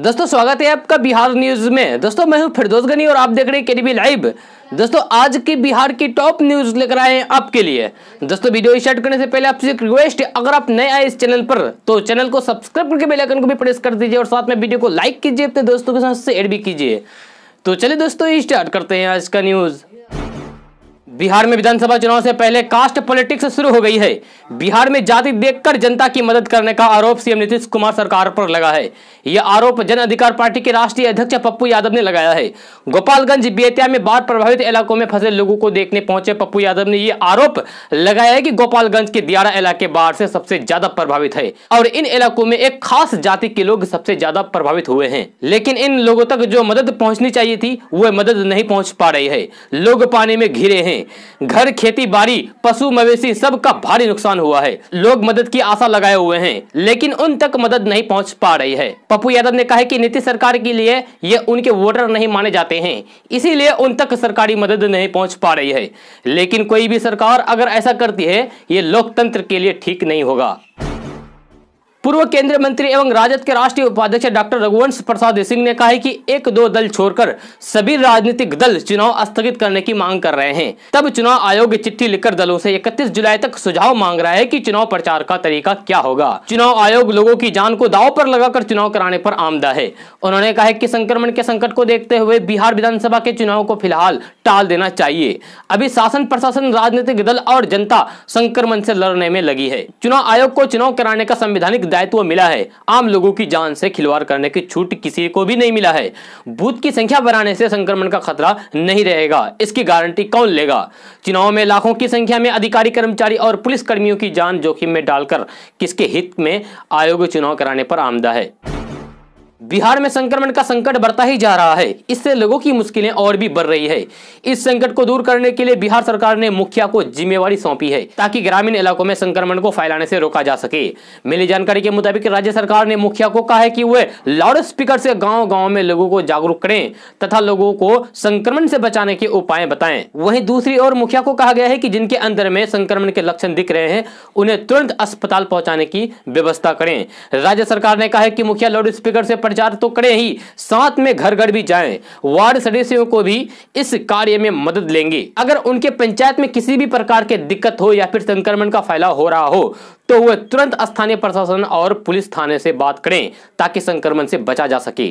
दोस्तों स्वागत है आपका बिहार न्यूज में दोस्तों मैं हूं फिरदोस गनी और आप देख रहे हैं केडीबी लाइव दोस्तों आज की बिहार की टॉप न्यूज लेकर आए हैं आपके लिए दोस्तों वीडियो स्टार्ट करने से पहले आपसे एक रिक्वेस्ट है अगर आप नए आए इस चैनल पर तो चैनल को सब्सक्राइब करके बेल आइकन को भी प्रेस कर दीजिए और साथ में वीडियो को लाइक कीजिए अपने दोस्तों के साथ शेयर भी कीजिए तो चलिए दोस्तों स्टार्ट करते हैं आज का न्यूज़ बिहार में विधानसभा चुनाव से पहले कास्ट पॉलिटिक्स शुरू हो गई है बिहार में जाति देखकर जनता की मदद करने का आरोप सीएम नीतीश कुमार सरकार पर लगा है यह आरोप जन अधिकार पार्टी के राष्ट्रीय अध्यक्ष पप्पू यादव ने लगाया है गोपालगंज बेतिया में बाढ़ प्रभावित इलाकों में फंसे लोगों को देखने पहुंचे पप्पू यादव ने यह आरोप लगाया है की गोपालगंज के दियारा इलाके बाढ़ से सबसे ज्यादा प्रभावित है और इन इलाकों में एक खास जाति के लोग सबसे ज्यादा प्रभावित हुए हैं लेकिन इन लोगों तक जो मदद पहुँचनी चाहिए थी वह मदद नहीं पहुँच पा रही है लोग पानी में घिरे हैं घर खेती बाड़ी पशु मवेशी सब का भारी नुकसान हुआ है लोग मदद की आशा लगाए हुए हैं लेकिन उन तक मदद नहीं पहुंच पा रही है पप्पू यादव ने कहा कि नीतीश सरकार के लिए ये उनके वोटर नहीं माने जाते हैं इसीलिए उन तक सरकारी मदद नहीं पहुँच पा रही है लेकिन कोई भी सरकार अगर ऐसा करती है ये लोकतंत्र के लिए ठीक नहीं होगा पूर्व केंद्रीय मंत्री एवं राजद के राष्ट्रीय उपाध्यक्ष डॉक्टर रघुवंश प्रसाद सिंह ने कहा है कि एक दो दल छोड़कर सभी राजनीतिक दल चुनाव स्थगित करने की मांग कर रहे हैं तब चुनाव आयोग चिट्ठी लिखकर दलों से 31 जुलाई तक सुझाव मांग रहा है कि चुनाव प्रचार का तरीका क्या होगा चुनाव आयोग लोगों की जान को दाव पर लगाकर चुनाव कराने पर आमदा है उन्होंने कहा की संक्रमण के संकट को देखते हुए बिहार विधानसभा के चुनाव को फिलहाल टाल देना चाहिए अभी शासन प्रशासन राजनीतिक दल और जनता संक्रमण से लड़ने में लगी है चुनाव आयोग को चुनाव कराने का संवैधानिक दायित्व मिला है आम लोगों की जान से खिलवाड़ करने की छूट किसी को भी नहीं मिला है बूथ की संख्या बढ़ाने से संक्रमण का खतरा नहीं रहेगा इसकी गारंटी कौन लेगा चुनाव में लाखों की संख्या में अधिकारी कर्मचारी और पुलिस कर्मियों की जान जोखिम में डालकर किसके हित में आयोग चुनाव कराने पर आमदा है बिहार में संक्रमण का संकट बढ़ता ही जा रहा है इससे लोगों की मुश्किलें और भी बढ़ रही है इस संकट को दूर करने के लिए बिहार सरकार ने मुखिया को जिम्मेवारी सौंपी है ताकि ग्रामीण इलाकों में संक्रमण को फैलाने से रोका जा सके मिली जानकारी के मुताबिक राज्य सरकार ने मुखिया को कहा है कि वे लाउड स्पीकर से गाँव गाँव में लोगों को जागरूक करें तथा लोगों को संक्रमण से बचाने के उपाय बताए वही दूसरी ओर मुखिया को कहा गया है की जिनके अंदर में संक्रमण के लक्षण दिख रहे हैं उन्हें तुरंत अस्पताल पहुंचाने की व्यवस्था करें राज्य सरकार ने कहा है की मुखिया लाउड स्पीकर से प्रचार तो करें ही साथ में घर घर भी जाएं वार्ड सदस्यों को भी इस कार्य में मदद लेंगे अगर उनके पंचायत में किसी भी प्रकार के दिक्कत हो या फिर संक्रमण का फैलाव हो रहा हो तो वह तुरंत स्थानीय प्रशासन और पुलिस थाने से बात करें ताकि संक्रमण से बचा जा सके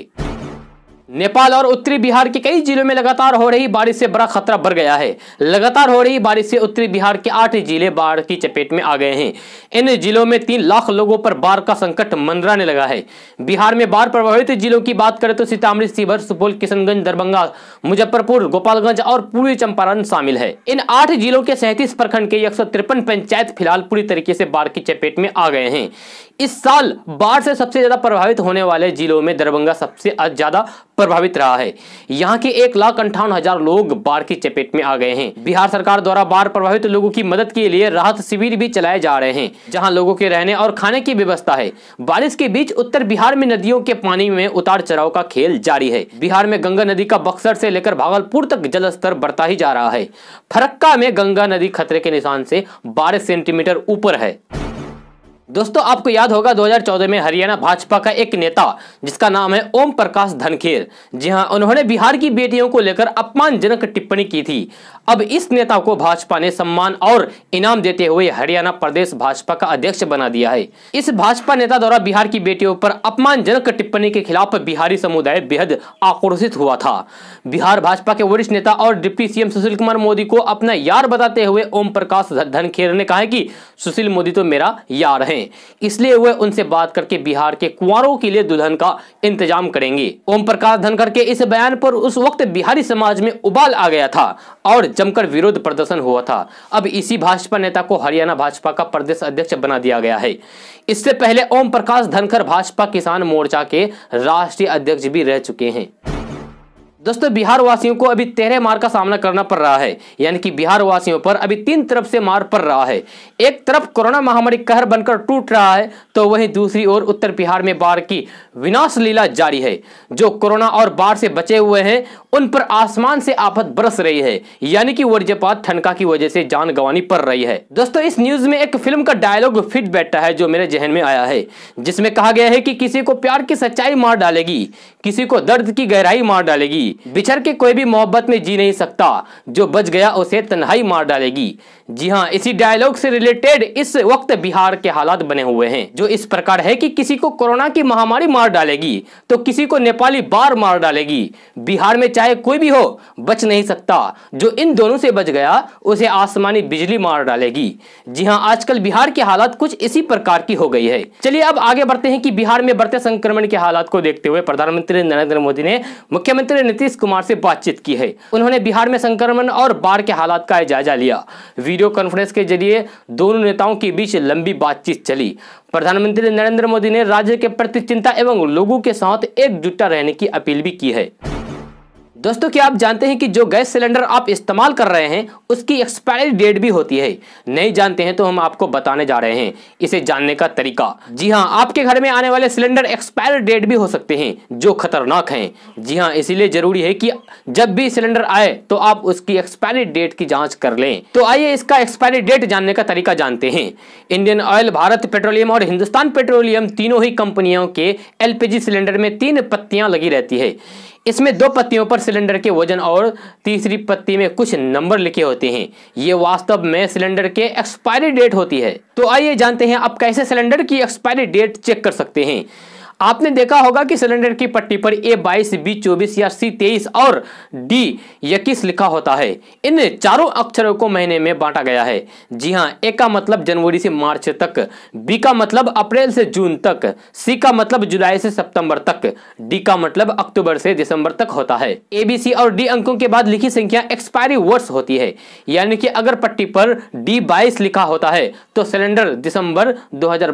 नेपाल और उत्तरी बिहार के कई जिलों में लगातार हो रही बारिश से बड़ा खतरा बढ़ गया है लगातार हो रही बारिश से उत्तरी बिहार के आठ जिले बाढ़ की चपेट में आ गए हैं इन जिलों में तीन लाख लोगों पर बाढ़ का संकट मंडराने लगा है बिहार में बाढ़ प्रभावित जिलों की बात करें तो सीतामढ़ी सीवर सुपौल किशनगंज दरभंगा मुजफ्फरपुर गोपालगंज और पूर्वी चंपारण शामिल है इन आठ जिलों के सैंतीस प्रखंड के एक पंचायत फिलहाल पूरी तरीके से बाढ़ की चपेट में आ गए हैं इस साल बाढ़ से सबसे ज़्यादा प्रभावित होने वाले जिलों में दरभंगा सबसे ज़्यादा प्रभावित रहा है यहाँ के एक लाख अंठावन हजार लोग बाढ़ की चपेट में आ गए हैं बिहार सरकार द्वारा बाढ़ प्रभावित लोगों की मदद के लिए राहत शिविर भी चलाए जा रहे हैं जहाँ लोगों के रहने और खाने की व्यवस्था है बारिश के बीच उत्तर बिहार में नदियों के पानी में उतार चढ़ाव का खेल जारी है बिहार में गंगा नदी का बक्सर से लेकर भागलपुर तक जल स्तर बढ़ता ही जा रहा है फरक्का में गंगा नदी खतरे के निशान से बारह सेंटीमीटर ऊपर है दोस्तों आपको याद होगा 2014 में हरियाणा भाजपा का एक नेता जिसका नाम है ओम प्रकाश धनखेर जी हाँ उन्होंने बिहार की बेटियों को लेकर अपमानजनक टिप्पणी की थी अब इस नेता को भाजपा ने सम्मान और इनाम देते हुए हरियाणा प्रदेश भाजपा का अध्यक्ष बना दिया है इस भाजपा नेता द्वारा बिहार की बेटियों पर अपमानजनक टिप्पणी के खिलाफ बिहारी समुदाय बेहद आक्रोशित हुआ था बिहार भाजपा के वरिष्ठ नेता और डिप्टी सीएम सुशील कुमार मोदी को अपना यार बताते हुए ओम प्रकाश धनखेर ने कहा कि सुशील मोदी तो मेरा यार है हैं इसलिए वह उनसे बात करके बिहार के कुंवरों के लिए दुल्हन का इंतजाम करेंगे ओम प्रकाश धनखड़ के इस बयान पर उस वक्त बिहारी समाज में उबाल आ गया था और जमकर विरोध प्रदर्शन हुआ था अब इसी भाजपा नेता को हरियाणा भाजपा का प्रदेश अध्यक्ष बना दिया गया है इससे पहले ओम प्रकाश धनखड़ भाजपा किसान मोर्चा के राष्ट्रीय अध्यक्ष भी रह चुके हैं दोस्तों बिहार वासियों को अभी तेरह मार का सामना करना पड़ रहा है यानी कि बिहार वासियों पर अभी तीन तरफ से मार पड़ रहा है एक तरफ कोरोना महामारी कहर बनकर टूट रहा है तो वहीं दूसरी ओर उत्तर बिहार में बाढ़ की विनाश लीला जारी है जो कोरोना और बाढ़ से बचे हुए हैं उन पर आसमान से आफत बरस रही है यानी कि वर्जपात ठनका की वजह से जान गंवानी पड़ रही है दोस्तों इस न्यूज में एक फिल्म का डायलॉग फिट बैठा है जो मेरे जहन में आया है जिसमें कहा गया है कि किसी को प्यार की सच्चाई मार डालेगी किसी को दर्द की गहराई मार डालेगी बिछड़ के कोई भी मोहब्बत में जी नहीं सकता जो बच गया उसे तनहाई मार डालेगी जी हाँ इसी डायलॉग से रिलेटेड इस वक्त बिहार के हालात बने हुए हैं जो इस प्रकार है कि किसी को कोरोना की महामारी मार डालेगी तो किसी को नेपाली बार मार डालेगी बिहार में चाहे कोई भी हो बच नहीं सकता जो इन दोनों से बच गया उसे आसमानी बिजली मार डालेगी जी हाँ आजकल बिहार की हालात कुछ इसी प्रकार की हो गई है चलिए अब आगे बढ़ते हैं कि बिहार में बढ़ते संक्रमण के हालात को देखते हुए प्रधानमंत्री नरेंद्र मोदी ने मुख्यमंत्री नीतीश कुमार से बातचीत की है उन्होंने बिहार में संक्रमण और बाढ़ के हालात का जायजा लिया वीडियो कॉन्फ्रेंस के जरिए दोनों नेताओं के बीच लंबी बातचीत चली प्रधानमंत्री नरेंद्र मोदी ने राज्य के प्रति चिंता एवं लोगों के साथ एकजुटता रहने की अपील भी की है दोस्तों क्या आप जानते हैं कि जो गैस सिलेंडर आप इस्तेमाल कर रहे हैं उसकी एक्सपायरी डेट भी होती है नहीं जानते हैं तो हम आपको बताने जा रहे हैं इसे जानने का तरीका जी हाँ आपके घर में आने वाले सिलेंडर एक्सपायर डेट भी हो सकते हैं जो खतरनाक हैं जी हाँ इसीलिए जरूरी है कि जब भी सिलेंडर आए तो आप उसकी एक्सपायरी डेट की जाँच कर ले तो आइए इसका एक्सपायरी डेट जानने का तरीका जानते हैं इंडियन ऑयल भारत पेट्रोलियम और हिंदुस्तान पेट्रोलियम तीनों ही कंपनियों के एल सिलेंडर में तीन पत्तियां लगी रहती है इसमें दो पत्तियों पर सिलेंडर के वजन और तीसरी पत्ती में कुछ नंबर लिखे होते हैं ये वास्तव में सिलेंडर के एक्सपायरी डेट होती है तो आइए जानते हैं आप कैसे सिलेंडर की एक्सपायरी डेट चेक कर सकते हैं आपने देखा होगा कि सिलेंडर की पट्टी पर ए बाईस बी चौबीस या सी तेईस और डी इक्कीस लिखा होता है इन चारों अक्षरों को महीने में बांटा गया है जी हाँ ए का मतलब जनवरी से मार्च तक बी का मतलब अप्रैल से जून तक सी का मतलब जुलाई से सितंबर तक डी का मतलब अक्टूबर से दिसंबर तक होता है ए बी सी और डी अंकों के बाद लिखी संख्या एक्सपायरी वर्ष होती है यानी कि अगर पट्टी पर डी बाईस लिखा होता है तो सिलेंडर दिसंबर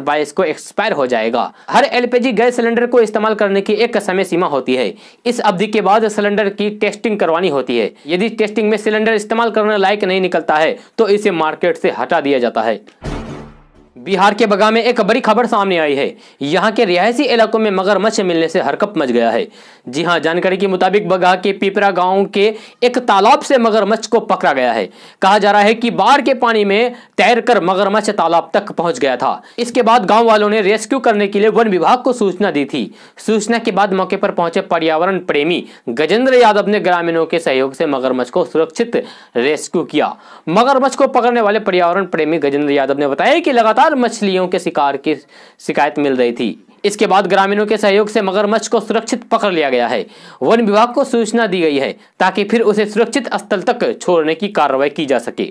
बाईस को एक्सपायर हो जाएगा हर एलपीजी गैस सिलेंडर को इस्तेमाल करने की एक समय सीमा होती है इस अवधि के बाद सिलेंडर की टेस्टिंग करवानी होती है यदि टेस्टिंग में सिलेंडर इस्तेमाल करने लायक नहीं निकलता है तो इसे मार्केट से हटा दिया जाता है बिहार के बगा में एक बड़ी खबर सामने आई है यहाँ के रिहायशी इलाकों में मगरमच्छ मिलने से हरकप मच गया है जी हाँ जानकारी के मुताबिक बगा के पिपरा गांव के एक तालाब से मगरमच्छ को पकड़ा गया है कहा जा रहा है कि बाढ़ के पानी में तैरकर मगरमच्छ तालाब तक पहुंच गया था इसके बाद गाँव वालों ने रेस्क्यू करने के लिए वन विभाग को सूचना दी थी सूचना के बाद मौके पर पहुंचे पर्यावरण प्रेमी गजेंद्र यादव ने ग्रामीणों के सहयोग से मगरमच्छ को सुरक्षित रेस्क्यू किया मगरमच्छ को पकड़ने वाले पर्यावरण प्रेमी गजेंद्र यादव ने बताया कि लगातार हर मछलियों के शिकार की शिकायत मिल रही थी इसके बाद ग्रामीणों के सहयोग से मगरमच्छ को सुरक्षित पकड़ लिया गया है वन विभाग को सूचना दी गई है ताकि फिर उसे सुरक्षित स्थल तक छोड़ने की कार्रवाई की जा सके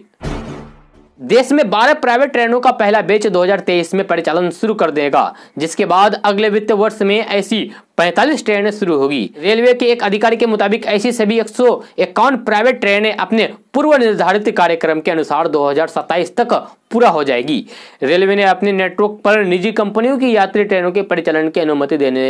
देश में 12 प्राइवेट ट्रेनों का पहला बेच 2023 में परिचालन शुरू कर देगा जिसके बाद अगले वित्त वर्ष में ऐसी 45 ट्रेनें शुरू होगी रेलवे के एक अधिकारी के मुताबिक ऐसी सभी एक प्राइवेट ट्रेनें अपने पूर्व निर्धारित कार्यक्रम के अनुसार दो तक पूरा हो जाएगी रेलवे ने अपने नेटवर्क पर निजी कंपनियों की यात्री ट्रेनों के परिचालन की अनुमति देने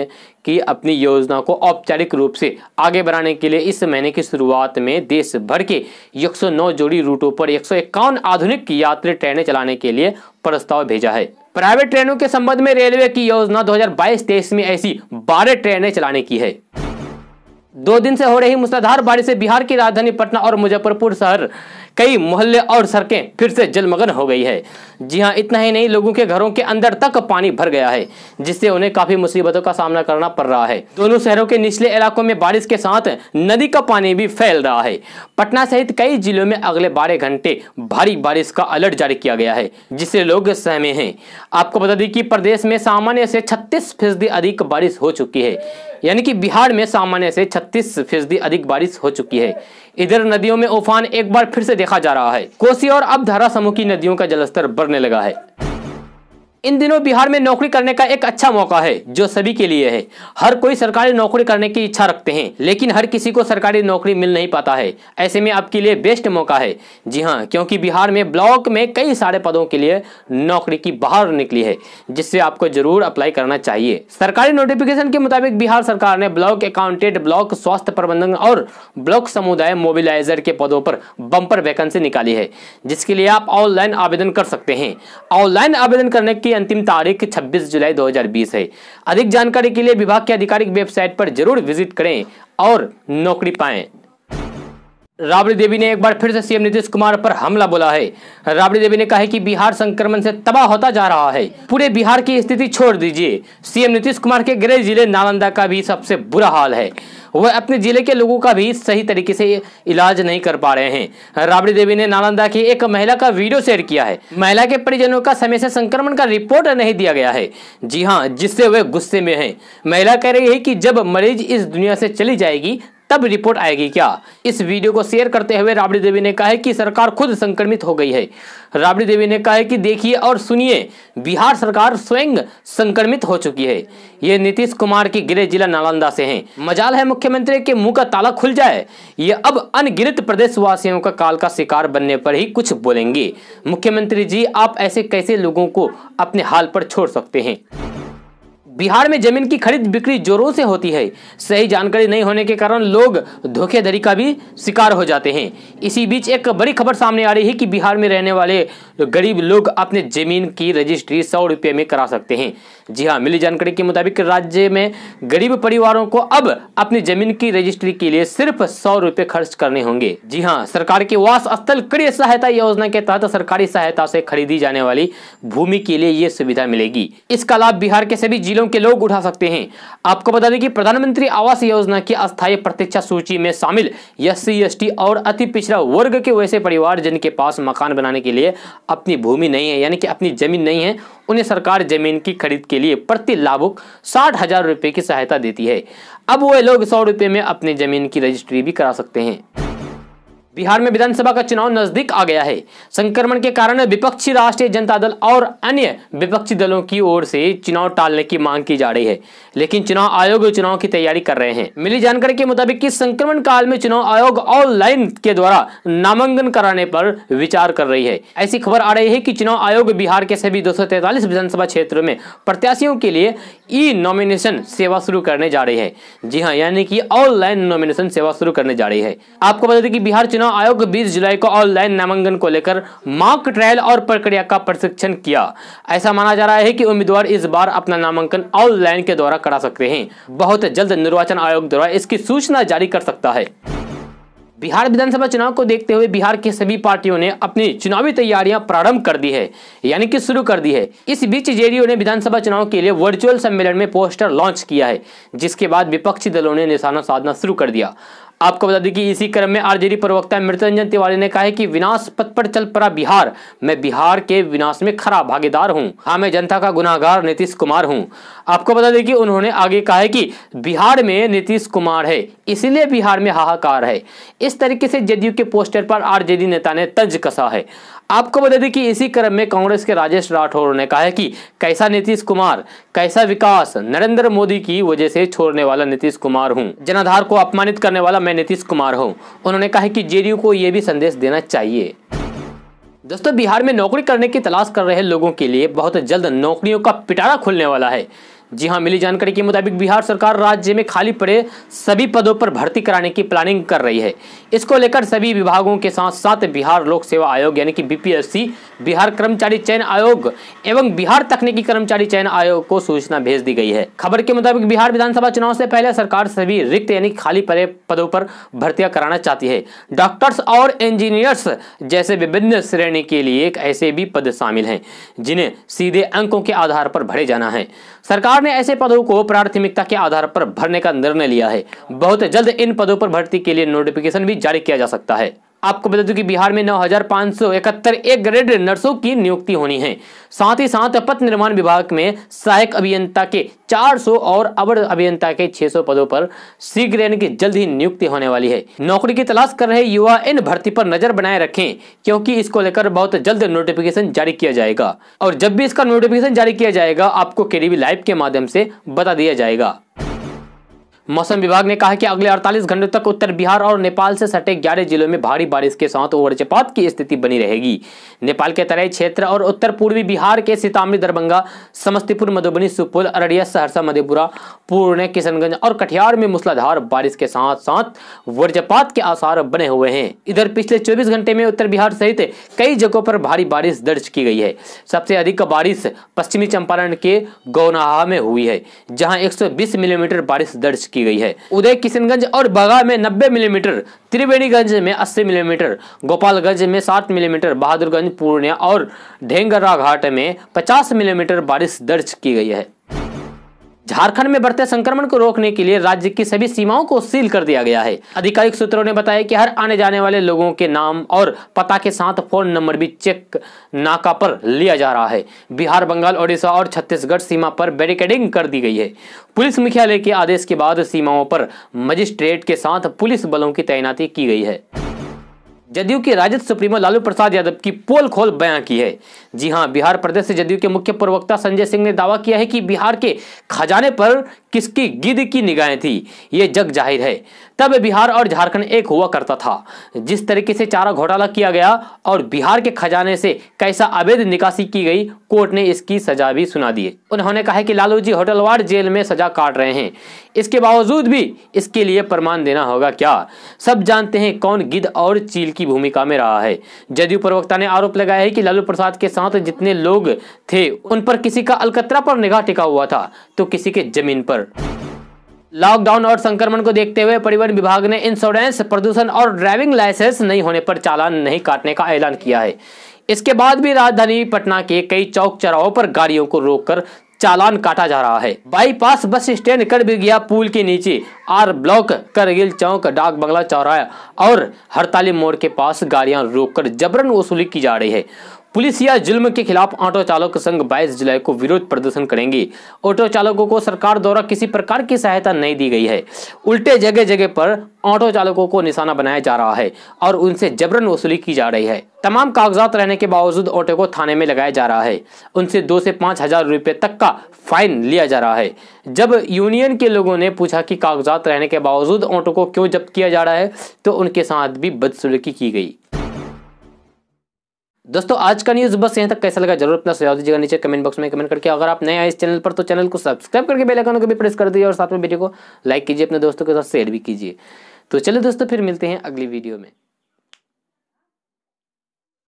की अपनी योजना को औपचारिक रूप से आगे बढ़ाने के लिए इस महीने की शुरुआत में देश भर के 109 जोड़ी रूटों पर एक आधुनिक यात्री ट्रेनें चलाने के लिए प्रस्ताव भेजा है प्राइवेट ट्रेनों के संबंध में रेलवे की योजना दो हजार में ऐसी बारह ट्रेनें चलाने की है दो दिन से हो रही मूसलाधार बारिश से बिहार की राजधानी पटना और मुजफ्फरपुर शहर कई मोहल्ले और सड़कें फिर से जलमग्न हो गई है जी हाँ इतना ही नहीं लोगों के घरों के अंदर तक पानी भर गया है जिससे उन्हें काफी मुसीबतों का सामना करना पड़ रहा है दोनों शहरों के निचले इलाकों में बारिश के साथ नदी का पानी भी फैल रहा है पटना सहित कई जिलों में अगले बारह घंटे भारी बारिश का अलर्ट जारी किया गया है जिससे लोग सहमे हैं आपको बता दें कि प्रदेश में सामान्य से छत्तीस फीसदी अधिक बारिश हो चुकी है यानी कि बिहार में सामान्य से छत्तीस फीसदी अधिक बारिश हो चुकी है इधर नदियों में उफान एक बार फिर से देखा जा रहा है कोसी और अब धारा समूह की नदियों का जलस्तर बढ़ने लगा है इन दिनों बिहार में नौकरी करने का एक अच्छा मौका है जो सभी के लिए है हर कोई सरकारी नौकरी करने की इच्छा रखते हैं लेकिन हर किसी को सरकारी नौकरी मिल नहीं पाता है ऐसे में आपके लिए बेस्ट मौका है जी हाँ क्योंकि बिहार में ब्लॉक में कई सारे पदों के लिए नौकरी की बाहर निकली है जिससे आपको जरूर अप्लाई करना चाहिए सरकारी नोटिफिकेशन के मुताबिक बिहार सरकार ने ब्लॉक अकाउंटेंट ब्लॉक स्वास्थ्य प्रबंधन और ब्लॉक समुदाय मोबिलाईजर के पदों पर बंपर वैकेंसी निकाली है जिसके लिए आप ऑनलाइन आवेदन कर सकते हैं ऑनलाइन आवेदन करने की की अंतिम तारीख 26 जुलाई 2020 है अधिक जानकारी के लिए विभाग की आधिकारिक वेबसाइट पर जरूर विजिट करें और नौकरी पाएं राबड़ी देवी ने एक बार फिर से सीएम नीतीश कुमार पर हमला बोला है राबड़ी देवी ने कहा है कि बिहार संक्रमण से तबाह होता जा रहा है पूरे बिहार की स्थिति छोड़ दीजिए सीएम नीतीश कुमार के गृह जिले नालंदा का भी सबसे बुरा हाल है वह अपने जिले के लोगों का भी सही तरीके से इलाज नहीं कर पा रहे हैं राबड़ी देवी ने नालंदा की एक महिला का वीडियो शेयर किया है महिला के परिजनों का समय से संक्रमण का रिपोर्ट नहीं दिया गया है जी हाँ जिससे वे गुस्से में हैं महिला कह रही है कि जब मरीज इस दुनिया से चली जाएगी तब रिपोर्ट आएगी क्या इस वीडियो को शेयर करते हुए राबड़ी देवी ने कहा है कि सरकार खुद संक्रमित हो गई है राबड़ी देवी ने कहा है कि देखिए और सुनिए बिहार सरकार स्वयं संक्रमित हो चुकी है ये नीतीश कुमार की गृह जिला नालंदा से हैं मजाल है मुख्यमंत्री के मुंह का ताला खुल जाए ये अब अनगिनत प्रदेशवासियों का काल का शिकार बनने पर ही कुछ बोलेंगे मुख्यमंत्री जी आप ऐसे कैसे लोगों को अपने हाल पर छोड़ सकते हैं बिहार में जमीन की खरीद बिक्री जोरों से होती है सही जानकारी नहीं होने के कारण लोग धोखेधड़ी का भी शिकार हो जाते हैं इसी बीच एक बड़ी खबर सामने आ रही है कि बिहार में रहने वाले गरीब लोग अपने जमीन की रजिस्ट्री सौ रुपये में करा सकते हैं जी हाँ मिली जानकारी के मुताबिक राज्य में गरीब परिवारों को अब अपनी जमीन की रजिस्ट्री के लिए सिर्फ सौ रुपये खर्च करने होंगे जी हाँ सरकार की वास स्थल क्रय सहायता योजना के तहत सरकारी सहायता से खरीदी जाने वाली भूमि के लिए ये सुविधा मिलेगी इसका लाभ बिहार के सभी जिलों जिलों के लोग उठा सकते हैं आपको बता दें कि प्रधानमंत्री आवास योजना की अस्थायी प्रतीक्षा सूची में शामिल एस सी और अति पिछड़ा वर्ग के वैसे परिवार जिनके पास मकान बनाने के लिए अपनी भूमि नहीं है यानी कि अपनी जमीन नहीं है उन्हें सरकार जमीन की खरीद के लिए प्रति लाभुक साठ हजार रुपए की सहायता देती है अब वह लोग सौ रुपए में अपनी जमीन की रजिस्ट्री भी करा सकते हैं बिहार में विधानसभा का चुनाव नजदीक आ गया है संक्रमण के कारण विपक्षी राष्ट्रीय जनता दल और अन्य विपक्षी दलों की ओर से चुनाव टालने की मांग की जा रही है लेकिन चुनाव आयोग चुनाव की तैयारी कर रहे हैं मिली जानकारी के मुताबिक कि संक्रमण काल में चुनाव आयोग ऑनलाइन के द्वारा नामांकन कराने पर विचार कर रही है ऐसी खबर आ रही है की चुनाव आयोग बिहार के सभी दो विधानसभा क्षेत्र में प्रत्याशियों के लिए ई नॉमिनेशन सेवा शुरू करने जा रही है जी हाँ यानी कि ऑनलाइन नॉमिनेशन सेवा शुरू करने जा रही है आपको बता दें कि बिहार चुनाव आयोग 20 जुलाई को ऑनलाइन नामांकन को लेकर मॉक ट्रायल और प्रक्रिया का प्रशिक्षण किया ऐसा माना जा रहा है कि उम्मीदवार इस बार अपना नामांकन ऑनलाइन के द्वारा करा सकते हैं बहुत जल्द निर्वाचन आयोग द्वारा इसकी सूचना जारी कर सकता है बिहार विधानसभा चुनाव को देखते हुए बिहार के सभी पार्टियों ने अपनी चुनावी तैयारियां प्रारंभ कर दी है यानी कि शुरू कर दी है इस बीच जेडीयू ने विधानसभा चुनाव के लिए वर्चुअल सम्मेलन में पोस्टर लॉन्च किया है जिसके बाद विपक्षी दलों ने निशाना साधना शुरू कर दिया आपको बता दें कि इसी क्रम में आरजेडी प्रवक्ता मृत्युरंजन तिवारी ने कहा है कि विनाश पथ पर चल पड़ा बिहार मैं बिहार के विनाश में खरा भागीदार हूं हाँ मैं जनता का गुनाहगार नीतीश कुमार हूं आपको बता दें कि उन्होंने आगे कहा है कि बिहार में नीतीश कुमार है इसलिए बिहार में हाहाकार है इस तरीके से जदयू के पोस्टर पर आर नेता ने तंज कसा है आपको बता दें कि इसी क्रम में कांग्रेस के राजेश राठौर ने कहा है कि कैसा नीतीश कुमार कैसा विकास नरेंद्र मोदी की वजह से छोड़ने वाला नीतीश कुमार हूं जनाधार को अपमानित करने वाला मैं नीतीश कुमार हूँ उन्होंने कहा कि जेडीयू को ये भी संदेश देना चाहिए दोस्तों बिहार में नौकरी करने की तलाश कर रहे लोगों के लिए बहुत जल्द नौकरियों का पिटारा खुलने वाला है जी हाँ मिली जानकारी के मुताबिक बिहार सरकार राज्य में खाली पड़े सभी पदों पर भर्ती कराने की प्लानिंग कर रही है इसको लेकर सभी विभागों के साथ साथ बिहार लोक सेवा आयोग यानी कि बीपीएससी बिहार कर्मचारी चयन आयोग एवं बिहार तकनीकी कर्मचारी चयन आयोग को सूचना भेज दी गई है खबर के मुताबिक बिहार विधानसभा चुनाव से पहले सरकार सभी रिक्त यानी खाली पड़े पदों पर भर्तियां कराना चाहती है डॉक्टर्स और इंजीनियर्स जैसे विभिन्न श्रेणी के लिए ऐसे भी पद शामिल है जिन्हें सीधे अंकों के आधार पर भरे जाना है सरकार ने ऐसे पदों को प्राथमिकता के आधार पर भरने का निर्णय लिया है बहुत जल्द इन पदों पर भर्ती के लिए नोटिफिकेशन भी जारी किया जा सकता है आपको बता दूं कि बिहार में नौ हजार पांच सौ इकहत्तर ए ग्रेड नर्सों की नियुक्ति होनी है साथ ही साथ पथ निर्माण विभाग में सहायक अभियंता के 400 और अवर अभियंता के 600 पदों पर सी की जल्द ही नियुक्ति होने वाली है नौकरी की तलाश कर रहे युवा इन भर्ती पर नजर बनाए रखें क्योंकि इसको लेकर बहुत जल्द नोटिफिकेशन जारी किया जाएगा और जब भी इसका नोटिफिकेशन जारी किया जाएगा आपको केडीबी लाइव के माध्यम से बता दिया जाएगा मौसम विभाग ने कहा कि अगले 48 घंटों तक उत्तर बिहार और नेपाल से सटे 11 जिलों में भारी बारिश के साथ वज्रपात की स्थिति बनी रहेगी नेपाल के तराई क्षेत्र और उत्तर पूर्वी बिहार के सीतामढ़ी दरभंगा समस्तीपुर मधुबनी सुपौल अररिया सहरसा मधेपुरा पूर्णे किशनगंज और कटिहार में मूसलाधार बारिश के साथ साथ वज्रपात के आसार बने हुए हैं इधर पिछले चौबीस घंटे में उत्तर बिहार सहित कई जगहों पर भारी बारिश दर्ज की गई है सबसे अधिक बारिश पश्चिमी चंपारण के गौनाहा में हुई है जहाँ एक मिलीमीटर बारिश दर्ज की गई है उदय किशनगंज और बगा में 90 मिलीमीटर त्रिवेणीगंज में 80 मिलीमीटर गोपालगंज में 60 मिलीमीटर बहादुरगंज पूर्णिया और ढेंगरा घाट में 50 मिलीमीटर बारिश दर्ज की गई है झारखंड में बढ़ते संक्रमण को रोकने के लिए राज्य की सभी सीमाओं को सील कर दिया गया है आधिकारिक सूत्रों ने बताया कि हर आने जाने वाले लोगों के नाम और पता के साथ फोन नंबर भी चेक नाका पर लिया जा रहा है बिहार बंगाल ओडिशा और छत्तीसगढ़ सीमा पर बैरिकेडिंग कर दी गई है पुलिस मुख्यालय के आदेश के बाद सीमाओं पर मजिस्ट्रेट के साथ पुलिस बलों की तैनाती की गई है जदयू के राजद सुप्रीमो लालू प्रसाद यादव की पोल खोल बयां की है जी हां बिहार प्रदेश से जदयू के मुख्य प्रवक्ता संजय सिंह ने दावा किया है कि बिहार के खजाने पर किसकी गिद की निगाहें थी ये जग जाहिर है तब बिहार और झारखंड एक हुआ करता था जिस तरीके से चारा घोटाला किया गया और बिहार के खजाने से कैसा अवैध निकासी की गई कोर्ट ने इसकी सजा भी सुना दी उन्होंने कहा कि लालू जी होटलवाड़ जेल में सजा काट रहे हैं इसके बावजूद भी इसके लिए प्रमाण देना होगा क्या सब जानते हैं कौन गिद्ध और चील की भूमिका में रहा है जदयू प्रवक्ता ने आरोप लगाया है कि लालू प्रसाद के साथ जितने लोग थे उन पर किसी का अलकतरा पर निगाह टिका हुआ था तो किसी के जमीन पर लॉकडाउन और संक्रमण को देखते हुए परिवहन विभाग ने इंश्योरेंस प्रदूषण और ड्राइविंग लाइसेंस नहीं होने पर चालान नहीं काटने का ऐलान किया है इसके बाद भी राजधानी पटना के कई चौक चौराहों पर गाड़ियों को रोककर चालान काटा जा रहा है बाईपास बस स्टैंड कर भी गया पुल के नीचे आर ब्लॉक करगिल चौक डाक बंगला चौराया और हड़ताली मोड़ के पास गाड़ियां रोककर जबरन वसूली की जा रही है पुलिस या जुल्म के खिलाफ ऑटो चालक संघ 22 जुलाई को विरोध प्रदर्शन करेंगे ऑटो चालकों को सरकार द्वारा किसी प्रकार की सहायता नहीं दी गई है उल्टे जगह जगह पर ऑटो चालकों को निशाना बनाया जा रहा है और उनसे जबरन वसूली की जा रही है तमाम कागजात रहने के बावजूद ऑटो को थाने में लगाया जा रहा है उनसे दो से पाँच हजार रुपये तक का फाइन लिया जा रहा है जब यूनियन के लोगों ने पूछा कि कागजात रहने के बावजूद ऑटो को क्यों जब्त किया जा रहा है तो उनके साथ भी बदसुलकी की गई दोस्तों आज का न्यूज़ बस यहाँ तक कैसा लगा जरूर अपना सुझाव दीजिएगा नीचे कमेंट बॉक्स में कमेंट करके अगर आप नए आए इस चैनल पर तो चैनल को सब्सक्राइब करके बेल आइकन को भी प्रेस कर दीजिए और साथ में वीडियो को लाइक कीजिए अपने दोस्तों के साथ शेयर भी कीजिए तो चलिए दोस्तों फिर मिलते हैं अगली वीडियो में